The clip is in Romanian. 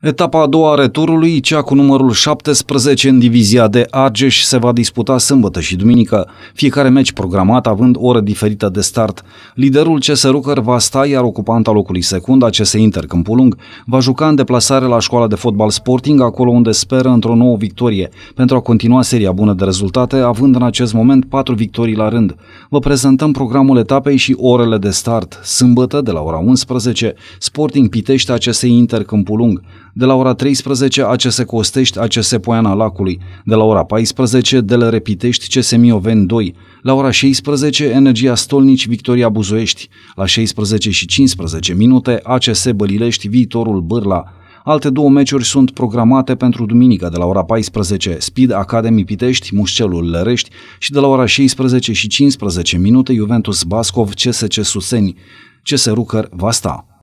Etapa a doua a returului, cea cu numărul 17 în divizia de Argeș, se va disputa sâmbătă și duminică, fiecare meci programat având oră diferită de start. Liderul CS Rucăr va sta, iar ocupanta locului secund CS Inter Câmpulung va juca în deplasare la școala de fotbal Sporting, acolo unde speră într-o nouă victorie, pentru a continua seria bună de rezultate, având în acest moment patru victorii la rând. Vă prezentăm programul etapei și orele de start. Sâmbătă, de la ora 11, Sporting Pitește CS Inter Câmpulung. De la ora 13, ACS Costești, ACS Poiana Lacului. De la ora 14, Dele Repitești, CS Mioven 2. La ora 16, Energia Stolnici, Victoria buzoești. La 16 și 15 minute, ACS Bălilești, Viitorul Bârla. Alte două meciuri sunt programate pentru duminică de la ora 14, Speed Academy Pitești, Mușcelul Lărești și de la ora 16 și 15 minute Juventus Bascov, CSC Suseni, CS Rucăr Vasta.